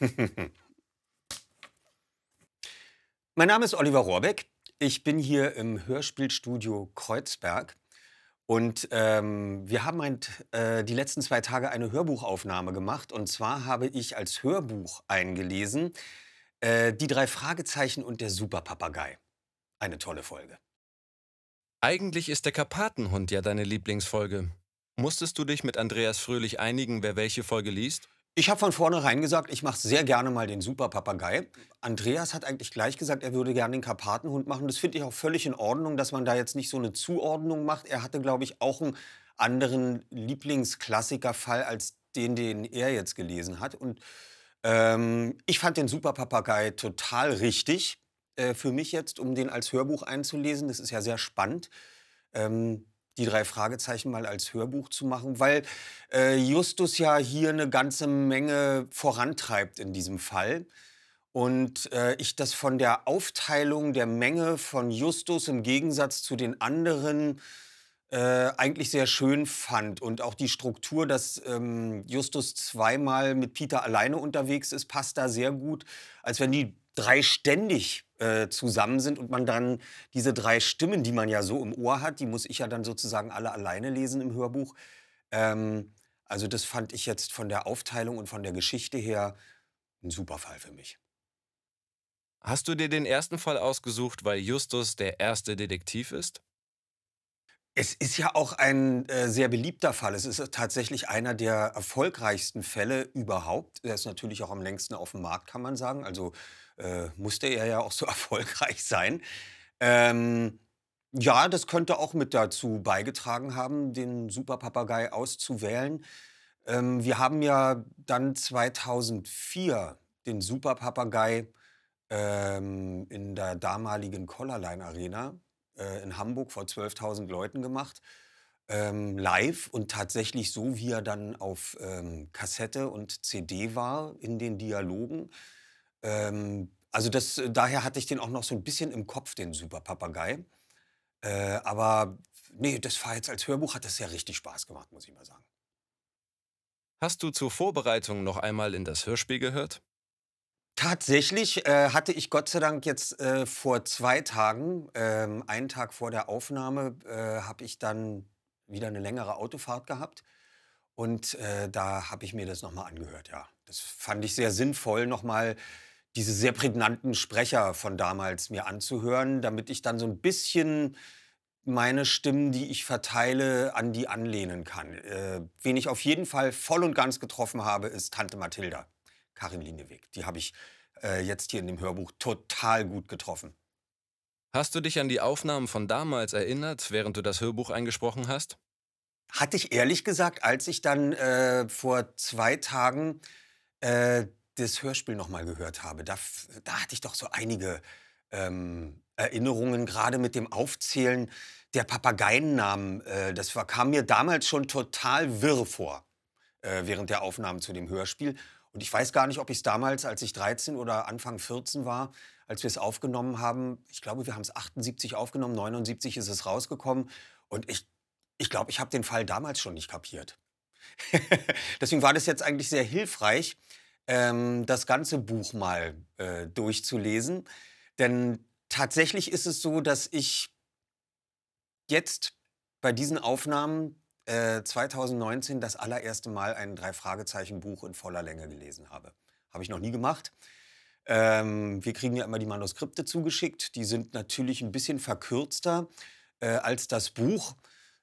mein Name ist Oliver Rohrbeck. Ich bin hier im Hörspielstudio Kreuzberg. Und ähm, wir haben ein, äh, die letzten zwei Tage eine Hörbuchaufnahme gemacht. Und zwar habe ich als Hörbuch eingelesen äh, Die drei Fragezeichen und der Superpapagei. Eine tolle Folge. Eigentlich ist der Karpatenhund ja deine Lieblingsfolge. Musstest du dich mit Andreas Fröhlich einigen, wer welche Folge liest? Ich habe von vornherein gesagt, ich mache sehr gerne mal den Superpapagei. Andreas hat eigentlich gleich gesagt, er würde gerne den Karpatenhund machen. Das finde ich auch völlig in Ordnung, dass man da jetzt nicht so eine Zuordnung macht. Er hatte, glaube ich, auch einen anderen Lieblingsklassikerfall als den, den er jetzt gelesen hat. Und ähm, ich fand den Superpapagei total richtig äh, für mich jetzt, um den als Hörbuch einzulesen. Das ist ja sehr spannend. Ähm, die drei Fragezeichen mal als Hörbuch zu machen, weil äh, Justus ja hier eine ganze Menge vorantreibt in diesem Fall. Und äh, ich das von der Aufteilung der Menge von Justus im Gegensatz zu den anderen äh, eigentlich sehr schön fand. Und auch die Struktur, dass ähm, Justus zweimal mit Peter alleine unterwegs ist, passt da sehr gut, als wenn die drei ständig äh, zusammen sind und man dann diese drei Stimmen, die man ja so im Ohr hat, die muss ich ja dann sozusagen alle alleine lesen im Hörbuch. Ähm, also das fand ich jetzt von der Aufteilung und von der Geschichte her ein super Fall für mich. Hast du dir den ersten Fall ausgesucht, weil Justus der erste Detektiv ist? Es ist ja auch ein äh, sehr beliebter Fall. Es ist tatsächlich einer der erfolgreichsten Fälle überhaupt. Er ist natürlich auch am längsten auf dem Markt, kann man sagen. Also äh, musste er ja auch so erfolgreich sein. Ähm, ja, das könnte auch mit dazu beigetragen haben, den Superpapagei auszuwählen. Ähm, wir haben ja dann 2004 den Superpapagei ähm, in der damaligen Collarline Arena äh, in Hamburg vor 12.000 Leuten gemacht. Ähm, live und tatsächlich so, wie er dann auf ähm, Kassette und CD war in den Dialogen. Ähm, also das, äh, daher hatte ich den auch noch so ein bisschen im Kopf, den Superpapagei. Äh, aber nee, das war jetzt als Hörbuch, hat das ja richtig Spaß gemacht, muss ich mal sagen. Hast du zur Vorbereitung noch einmal in das Hörspiel gehört? Tatsächlich äh, hatte ich Gott sei Dank jetzt äh, vor zwei Tagen, ähm, einen Tag vor der Aufnahme, äh, habe ich dann wieder eine längere Autofahrt gehabt. Und äh, da habe ich mir das nochmal angehört, ja. Das fand ich sehr sinnvoll, nochmal diese sehr prägnanten Sprecher von damals mir anzuhören, damit ich dann so ein bisschen meine Stimmen, die ich verteile, an die anlehnen kann. Äh, wen ich auf jeden Fall voll und ganz getroffen habe, ist Tante Mathilda, Karin Lineweg. Die habe ich äh, jetzt hier in dem Hörbuch total gut getroffen. Hast du dich an die Aufnahmen von damals erinnert, während du das Hörbuch eingesprochen hast? Hatte ich ehrlich gesagt, als ich dann äh, vor zwei Tagen äh, das Hörspiel nochmal gehört habe, da, da hatte ich doch so einige ähm, Erinnerungen, gerade mit dem Aufzählen der Papageiennamen. Äh, das war, kam mir damals schon total wirr vor äh, während der Aufnahmen zu dem Hörspiel. Und ich weiß gar nicht, ob ich es damals, als ich 13 oder Anfang 14 war, als wir es aufgenommen haben, ich glaube, wir haben es 78 aufgenommen, 79 ist es rausgekommen. Und ich glaube, ich, glaub, ich habe den Fall damals schon nicht kapiert. Deswegen war das jetzt eigentlich sehr hilfreich, ähm, das ganze Buch mal äh, durchzulesen. Denn tatsächlich ist es so, dass ich jetzt bei diesen Aufnahmen äh, 2019 das allererste Mal ein Drei-Fragezeichen-Buch in voller Länge gelesen habe. Habe ich noch nie gemacht. Ähm, wir kriegen ja immer die Manuskripte zugeschickt. Die sind natürlich ein bisschen verkürzter äh, als das Buch.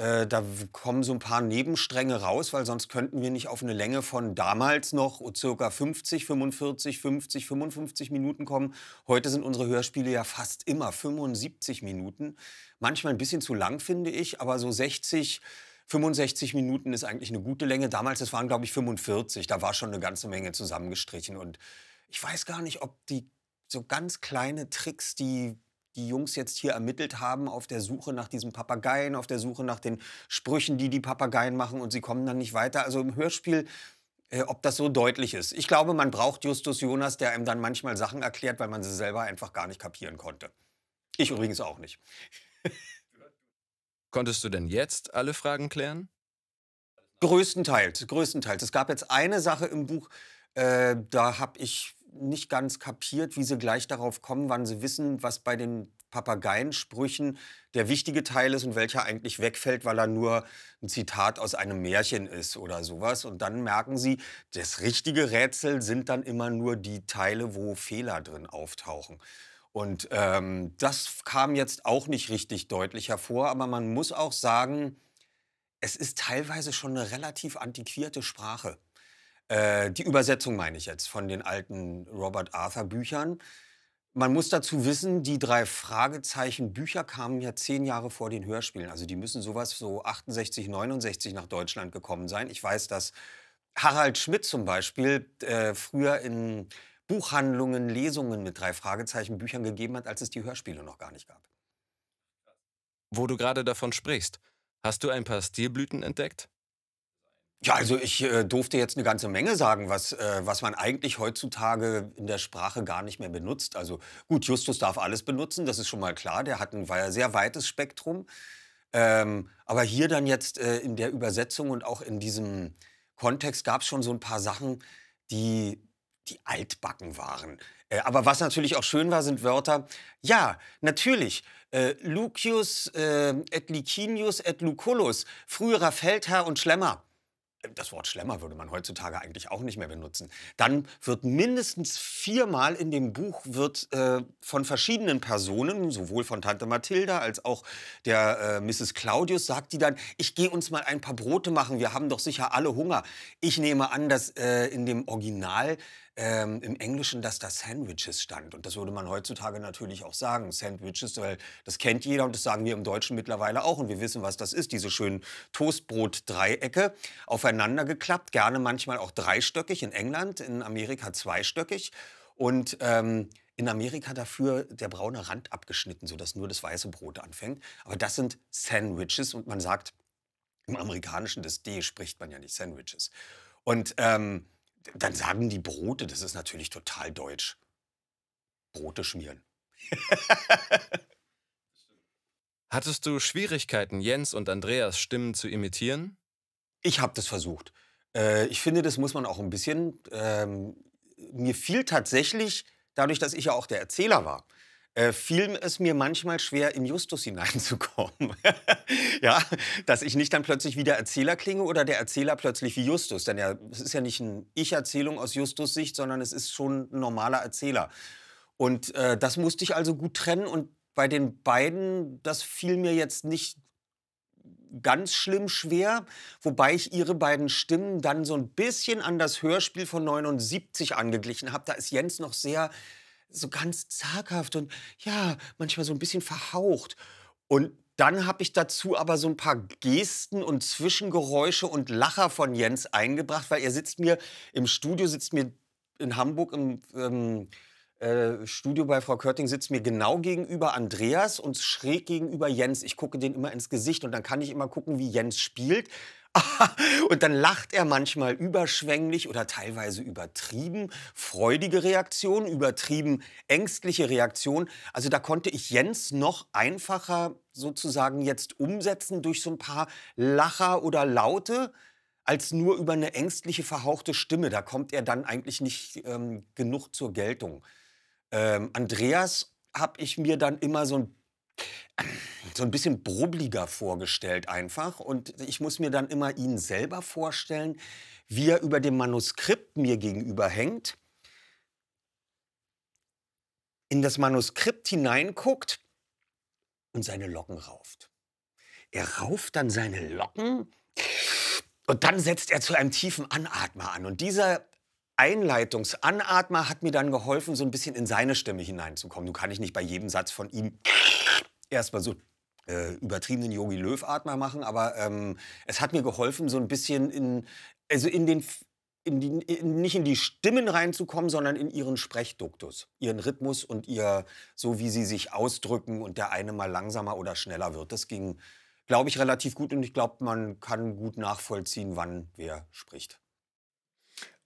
Äh, da kommen so ein paar Nebenstränge raus, weil sonst könnten wir nicht auf eine Länge von damals noch circa 50, 45, 50, 55 Minuten kommen. Heute sind unsere Hörspiele ja fast immer 75 Minuten. Manchmal ein bisschen zu lang, finde ich, aber so 60, 65 Minuten ist eigentlich eine gute Länge. Damals, das waren, glaube ich, 45. Da war schon eine ganze Menge zusammengestrichen. Und ich weiß gar nicht, ob die so ganz kleine Tricks, die die Jungs jetzt hier ermittelt haben auf der Suche nach diesen Papageien, auf der Suche nach den Sprüchen, die die Papageien machen und sie kommen dann nicht weiter. Also im Hörspiel, äh, ob das so deutlich ist. Ich glaube, man braucht Justus Jonas, der einem dann manchmal Sachen erklärt, weil man sie selber einfach gar nicht kapieren konnte. Ich übrigens auch nicht. Konntest du denn jetzt alle Fragen klären? Größtenteils, größtenteils. Es gab jetzt eine Sache im Buch, äh, da habe ich nicht ganz kapiert, wie sie gleich darauf kommen, wann sie wissen, was bei den Papageiensprüchen der wichtige Teil ist und welcher eigentlich wegfällt, weil er nur ein Zitat aus einem Märchen ist oder sowas. Und dann merken sie, das richtige Rätsel sind dann immer nur die Teile, wo Fehler drin auftauchen. Und ähm, das kam jetzt auch nicht richtig deutlich hervor, aber man muss auch sagen, es ist teilweise schon eine relativ antiquierte Sprache. Äh, die Übersetzung meine ich jetzt von den alten Robert Arthur Büchern. Man muss dazu wissen, die drei Fragezeichen Bücher kamen ja zehn Jahre vor den Hörspielen. Also die müssen sowas so 68, 69 nach Deutschland gekommen sein. Ich weiß, dass Harald Schmidt zum Beispiel äh, früher in Buchhandlungen Lesungen mit drei Fragezeichen Büchern gegeben hat, als es die Hörspiele noch gar nicht gab. Wo du gerade davon sprichst, hast du ein paar Stilblüten entdeckt? Ja, also ich äh, durfte jetzt eine ganze Menge sagen, was, äh, was man eigentlich heutzutage in der Sprache gar nicht mehr benutzt. Also gut, Justus darf alles benutzen, das ist schon mal klar. Der hat ein sehr weites Spektrum. Ähm, aber hier dann jetzt äh, in der Übersetzung und auch in diesem Kontext gab es schon so ein paar Sachen, die, die altbacken waren. Äh, aber was natürlich auch schön war, sind Wörter. Ja, natürlich. Äh, Lucius äh, et Licinius et Lucullus, früherer Feldherr und Schlemmer das Wort Schlemmer würde man heutzutage eigentlich auch nicht mehr benutzen. Dann wird mindestens viermal in dem Buch wird äh, von verschiedenen Personen, sowohl von Tante Mathilda als auch der äh, Mrs. Claudius, sagt die dann, ich gehe uns mal ein paar Brote machen, wir haben doch sicher alle Hunger. Ich nehme an, dass äh, in dem Original ähm, im Englischen, dass da Sandwiches stand. Und das würde man heutzutage natürlich auch sagen, Sandwiches, weil das kennt jeder und das sagen wir im Deutschen mittlerweile auch. Und wir wissen, was das ist, diese schönen Toastbrot-Dreiecke, aufeinander geklappt, gerne manchmal auch dreistöckig, in England, in Amerika zweistöckig. Und ähm, in Amerika dafür der braune Rand abgeschnitten, sodass nur das weiße Brot anfängt. Aber das sind Sandwiches und man sagt, im Amerikanischen das D spricht man ja nicht Sandwiches. Und ähm, dann sagen die Brote, das ist natürlich total deutsch. Brote schmieren. Hattest du Schwierigkeiten, Jens und Andreas Stimmen zu imitieren? Ich habe das versucht. Äh, ich finde, das muss man auch ein bisschen. Ähm, mir fiel tatsächlich, dadurch, dass ich ja auch der Erzähler war, äh, fiel es mir manchmal schwer, im Justus hineinzukommen. ja, dass ich nicht dann plötzlich wie der Erzähler klinge oder der Erzähler plötzlich wie Justus. Denn ja, es ist ja nicht eine Ich-Erzählung aus Justus Sicht, sondern es ist schon ein normaler Erzähler. Und äh, das musste ich also gut trennen. Und bei den beiden, das fiel mir jetzt nicht ganz schlimm schwer, wobei ich ihre beiden Stimmen dann so ein bisschen an das Hörspiel von 79 angeglichen habe. Da ist Jens noch sehr so ganz zaghaft und ja, manchmal so ein bisschen verhaucht. Und dann habe ich dazu aber so ein paar Gesten und Zwischengeräusche und Lacher von Jens eingebracht, weil er sitzt mir im Studio, sitzt mir in Hamburg im ähm, äh, Studio bei Frau Körting, sitzt mir genau gegenüber Andreas und schräg gegenüber Jens. Ich gucke den immer ins Gesicht und dann kann ich immer gucken, wie Jens spielt. Und dann lacht er manchmal überschwänglich oder teilweise übertrieben. Freudige Reaktion, übertrieben ängstliche Reaktion. Also da konnte ich Jens noch einfacher sozusagen jetzt umsetzen durch so ein paar Lacher oder Laute als nur über eine ängstliche, verhauchte Stimme. Da kommt er dann eigentlich nicht ähm, genug zur Geltung. Ähm, Andreas habe ich mir dann immer so ein so ein bisschen brubbliger vorgestellt einfach. Und ich muss mir dann immer ihn selber vorstellen, wie er über dem Manuskript mir gegenüber hängt, in das Manuskript hineinguckt und seine Locken rauft. Er rauft dann seine Locken und dann setzt er zu einem tiefen Anatmer an. Und dieser Einleitungsanatmer hat mir dann geholfen, so ein bisschen in seine Stimme hineinzukommen. Nun kann ich nicht bei jedem Satz von ihm erstmal so äh, übertriebenen Yogi löw Art mal machen, aber ähm, es hat mir geholfen, so ein bisschen in, also in den, in die, in, nicht in die Stimmen reinzukommen, sondern in ihren Sprechduktus, ihren Rhythmus und ihr, so wie sie sich ausdrücken und der eine mal langsamer oder schneller wird. Das ging, glaube ich, relativ gut und ich glaube, man kann gut nachvollziehen, wann wer spricht.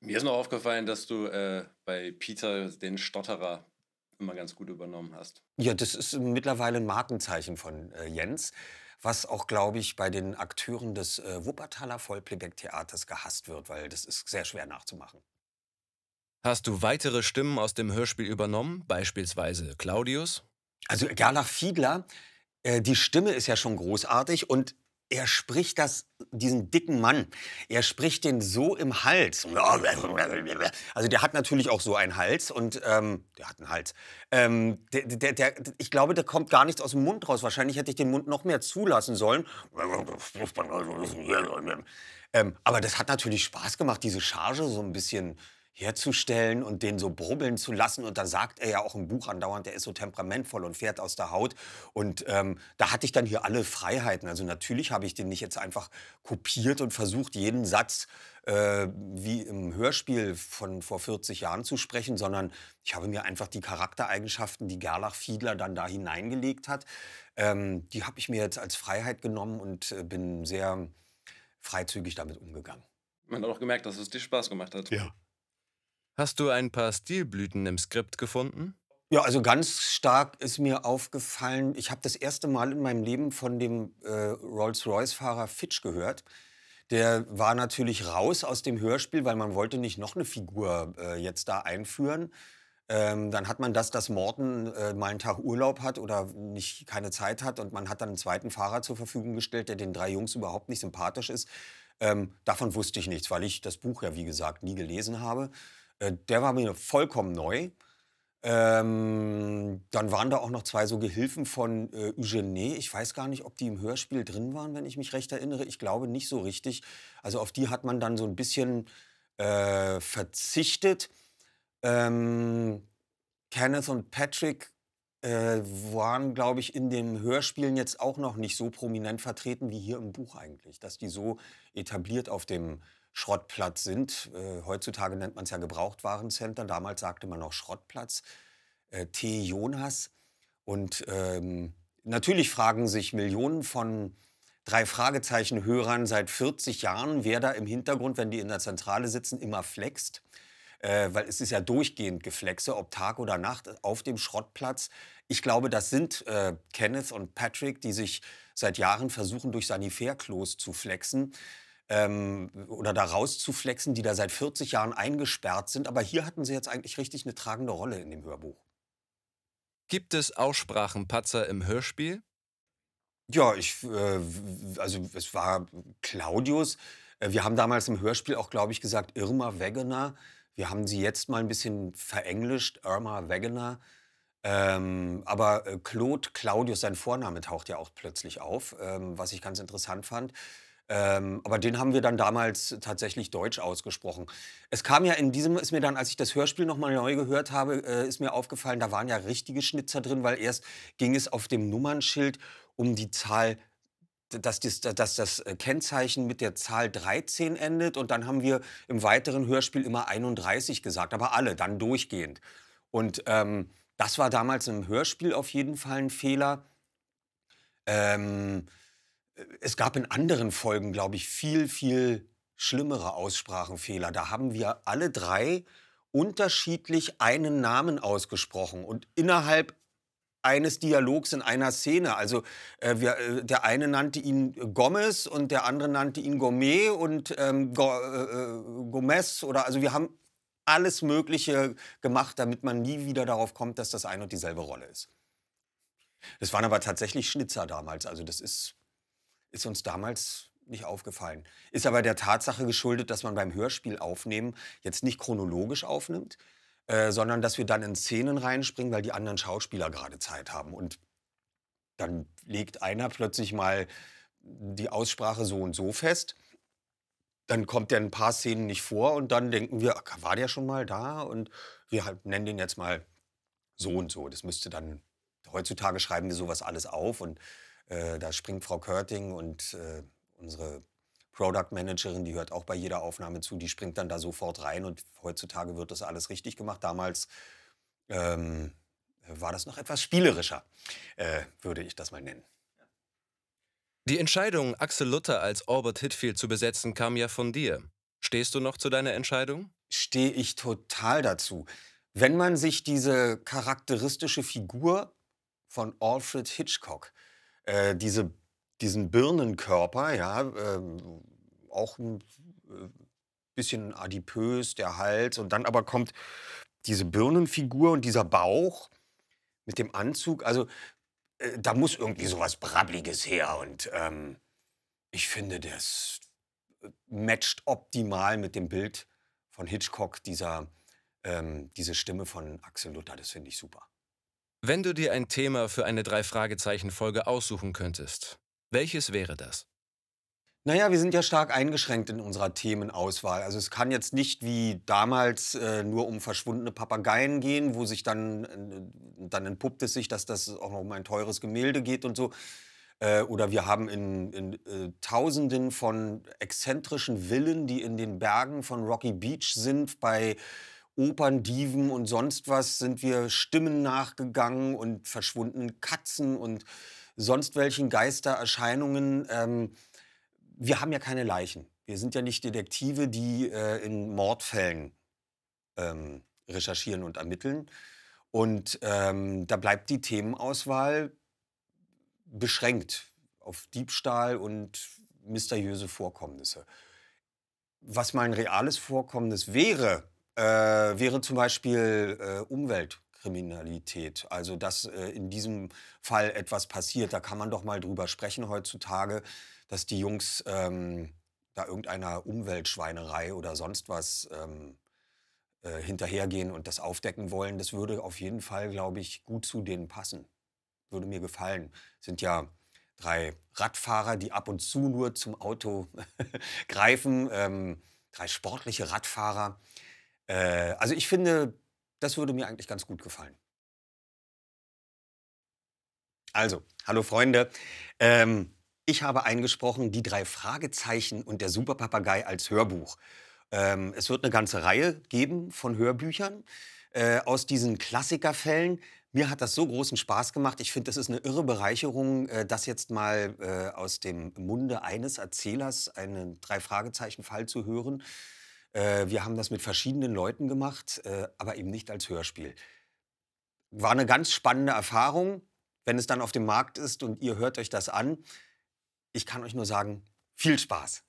Mir ist noch aufgefallen, dass du äh, bei Peter den Stotterer immer ganz gut übernommen hast. Ja, das ist mittlerweile ein Markenzeichen von äh, Jens, was auch, glaube ich, bei den Akteuren des äh, Wuppertaler Vollplayback-Theaters gehasst wird, weil das ist sehr schwer nachzumachen. Hast du weitere Stimmen aus dem Hörspiel übernommen, beispielsweise Claudius? Also Gerlach Fiedler, äh, die Stimme ist ja schon großartig und er spricht das, diesen dicken Mann, er spricht den so im Hals. Also der hat natürlich auch so einen Hals und ähm, der hat einen Hals. Ähm, der, der, der, ich glaube, der kommt gar nichts aus dem Mund raus. Wahrscheinlich hätte ich den Mund noch mehr zulassen sollen. Ähm, aber das hat natürlich Spaß gemacht, diese Charge so ein bisschen herzustellen und den so brubbeln zu lassen. Und da sagt er ja auch im Buch andauernd, der ist so temperamentvoll und fährt aus der Haut. Und ähm, da hatte ich dann hier alle Freiheiten. Also natürlich habe ich den nicht jetzt einfach kopiert und versucht, jeden Satz äh, wie im Hörspiel von vor 40 Jahren zu sprechen, sondern ich habe mir einfach die Charaktereigenschaften, die Gerlach Fiedler dann da hineingelegt hat, ähm, die habe ich mir jetzt als Freiheit genommen und äh, bin sehr freizügig damit umgegangen. Man hat auch gemerkt, dass es dir Spaß gemacht hat. Ja. Hast du ein paar Stilblüten im Skript gefunden? Ja, also ganz stark ist mir aufgefallen, ich habe das erste Mal in meinem Leben von dem äh, Rolls-Royce-Fahrer Fitch gehört. Der war natürlich raus aus dem Hörspiel, weil man wollte nicht noch eine Figur äh, jetzt da einführen. Ähm, dann hat man das, dass Morten äh, mal einen Tag Urlaub hat oder nicht keine Zeit hat und man hat dann einen zweiten Fahrer zur Verfügung gestellt, der den drei Jungs überhaupt nicht sympathisch ist. Ähm, davon wusste ich nichts, weil ich das Buch ja, wie gesagt, nie gelesen habe. Äh, der war mir vollkommen neu. Ähm, dann waren da auch noch zwei so Gehilfen von äh, Eugenie. Ich weiß gar nicht, ob die im Hörspiel drin waren, wenn ich mich recht erinnere. Ich glaube nicht so richtig. Also auf die hat man dann so ein bisschen äh, verzichtet. Ähm, Kenneth und Patrick äh, waren, glaube ich, in den Hörspielen jetzt auch noch nicht so prominent vertreten wie hier im Buch eigentlich, dass die so etabliert auf dem Schrottplatz sind. Äh, heutzutage nennt man es ja Gebrauchtwarencenter. Damals sagte man noch Schrottplatz. Äh, T. Jonas. Und ähm, natürlich fragen sich Millionen von drei Fragezeichen-Hörern seit 40 Jahren, wer da im Hintergrund, wenn die in der Zentrale sitzen, immer flext. Äh, weil es ist ja durchgehend Geflexe, ob Tag oder Nacht, auf dem Schrottplatz. Ich glaube, das sind äh, Kenneth und Patrick, die sich seit Jahren versuchen, durch Sanifair-Klos zu flexen ähm, oder da rauszuflexen, die da seit 40 Jahren eingesperrt sind. Aber hier hatten sie jetzt eigentlich richtig eine tragende Rolle in dem Hörbuch. Gibt es Aussprachenpatzer im Hörspiel? Ja, ich, äh, also es war Claudius. Äh, wir haben damals im Hörspiel auch, glaube ich, gesagt Irma Wegener. Wir haben sie jetzt mal ein bisschen verenglischt, Irma Wegener. Ähm, aber äh, Claude Claudius, sein Vorname taucht ja auch plötzlich auf, ähm, was ich ganz interessant fand. Ähm, aber den haben wir dann damals tatsächlich deutsch ausgesprochen. Es kam ja in diesem, ist mir dann, als ich das Hörspiel nochmal neu gehört habe, äh, ist mir aufgefallen, da waren ja richtige Schnitzer drin, weil erst ging es auf dem Nummernschild um die Zahl dass das, dass äh, das, Kennzeichen mit der Zahl 13 endet und dann haben wir im weiteren Hörspiel immer 31 gesagt, aber alle, dann durchgehend. Und ähm, das war damals im Hörspiel auf jeden Fall ein Fehler. Ähm, es gab in anderen Folgen, glaube ich, viel, viel schlimmere Aussprachenfehler. Da haben wir alle drei unterschiedlich einen Namen ausgesprochen und innerhalb eines Dialogs in einer Szene. Also äh, wir, äh, der eine nannte ihn Gomez und der andere nannte ihn Gourmet und ähm, Go, äh, äh Gomez oder also wir haben alles Mögliche gemacht, damit man nie wieder darauf kommt, dass das eine und dieselbe Rolle ist. Das waren aber tatsächlich Schnitzer damals. Also das ist ist uns damals nicht aufgefallen. Ist aber der Tatsache geschuldet, dass man beim Hörspiel aufnehmen jetzt nicht chronologisch aufnimmt, äh, sondern dass wir dann in Szenen reinspringen, weil die anderen Schauspieler gerade Zeit haben. Und dann legt einer plötzlich mal die Aussprache so und so fest. Dann kommt er ein paar Szenen nicht vor und dann denken wir, war der schon mal da? Und wir halt nennen den jetzt mal so und so. Das müsste dann, heutzutage schreiben wir sowas alles auf und äh, da springt Frau Körting und äh, unsere Product Managerin, die hört auch bei jeder Aufnahme zu, die springt dann da sofort rein und heutzutage wird das alles richtig gemacht. Damals ähm, war das noch etwas spielerischer, äh, würde ich das mal nennen. Die Entscheidung, Axel Luther als Orbit Hitfield zu besetzen, kam ja von dir. Stehst du noch zu deiner Entscheidung? Stehe ich total dazu. Wenn man sich diese charakteristische Figur von Alfred Hitchcock äh, diese, diesen Birnenkörper, ja, äh, auch ein äh, bisschen adipös, der Hals und dann aber kommt diese Birnenfigur und dieser Bauch mit dem Anzug. Also äh, da muss irgendwie sowas Brabbliges her und ähm, ich finde, das äh, matcht optimal mit dem Bild von Hitchcock, dieser, ähm, diese Stimme von Axel Luther. Das finde ich super. Wenn du dir ein Thema für eine Drei-Fragezeichen-Folge aussuchen könntest, welches wäre das? Naja, wir sind ja stark eingeschränkt in unserer Themenauswahl. Also es kann jetzt nicht wie damals äh, nur um verschwundene Papageien gehen, wo sich dann, äh, dann entpuppt es sich, dass das auch noch um ein teures Gemälde geht und so. Äh, oder wir haben in, in äh, Tausenden von exzentrischen Villen, die in den Bergen von Rocky Beach sind, bei Operndiven und sonst was sind wir Stimmen nachgegangen und verschwundenen Katzen und sonst welchen Geistererscheinungen. Ähm, wir haben ja keine Leichen. Wir sind ja nicht Detektive, die äh, in Mordfällen ähm, recherchieren und ermitteln. Und ähm, da bleibt die Themenauswahl beschränkt auf Diebstahl und mysteriöse Vorkommnisse. Was mal ein reales Vorkommnis wäre, äh, wäre zum Beispiel äh, Umweltkriminalität. Also, dass äh, in diesem Fall etwas passiert. Da kann man doch mal drüber sprechen heutzutage, dass die Jungs ähm, da irgendeiner Umweltschweinerei oder sonst was ähm, äh, hinterhergehen und das aufdecken wollen. Das würde auf jeden Fall, glaube ich, gut zu denen passen. Würde mir gefallen. Sind ja drei Radfahrer, die ab und zu nur zum Auto greifen, ähm, drei sportliche Radfahrer, äh, also ich finde, das würde mir eigentlich ganz gut gefallen. Also, hallo Freunde. Ähm, ich habe eingesprochen die drei Fragezeichen und der Superpapagei als Hörbuch. Ähm, es wird eine ganze Reihe geben von Hörbüchern äh, aus diesen Klassikerfällen. Mir hat das so großen Spaß gemacht. Ich finde, das ist eine irre Bereicherung, äh, das jetzt mal äh, aus dem Munde eines Erzählers einen Drei-Fragezeichen-Fall zu hören. Äh, wir haben das mit verschiedenen Leuten gemacht, äh, aber eben nicht als Hörspiel. War eine ganz spannende Erfahrung, wenn es dann auf dem Markt ist und ihr hört euch das an. Ich kann euch nur sagen, viel Spaß.